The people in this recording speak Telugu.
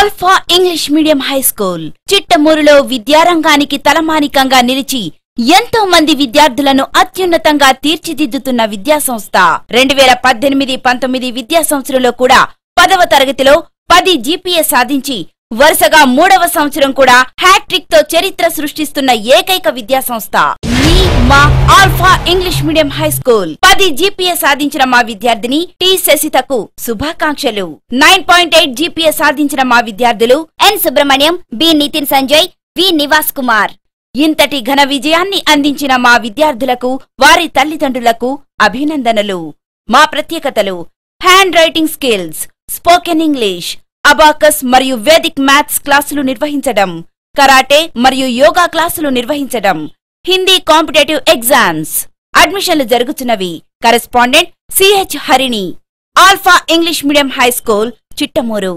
alpha English medium high school చిట్టమూరులో విద్యారంగానికి తలమానికంగా నిలిచి ఎంతో మంది విద్యార్థులను అత్యున్నతంగా తీర్చిదిద్దుతున్న విద్యా సంస్థ రెండు వేల పద్దెనిమిది పంతొమ్మిది విద్యా సంవత్సరంలో కూడా పదవ తరగతిలో పది జీపీఎస్ సాధించి వరుసగా మూడవ సంవత్సరం కూడా హ్యాట్రిక్ తో చరిత్ర సృష్టిస్తున్న ఏకైక విద్యా సంస్థ Uma Alpha English medium high school పది జీపీఎస్ సాధించిన మా విద్యార్థిని టి శశితకు శుభాకాంక్షలు నైన్ పాయింట్ ఎయిట్ జీపీఎస్ సాధించిన మా విద్యార్థులు N Subrahmanyam B Nitin Sanjay V Nivas Kumar ఇంతటి ఘన విజయాన్ని అందించిన మా విద్యార్థులకు వారి తల్లిదండ్రులకు అభినందనలు మా ప్రత్యేకతలు handwriting skills spoken English abacus మరియు వేదిక్ మ్యాథ్స్ క్లాసులు నిర్వహించడం కరాటే మరియు యోగా క్లాసులు నిర్వహించడం హిందీ కాంపిటేటివ్ ఎగ్జామ్స్ అడ్మిషన్లు జరుగుతున్నవి correspondent CH Harini Alpha English medium high school Chittamur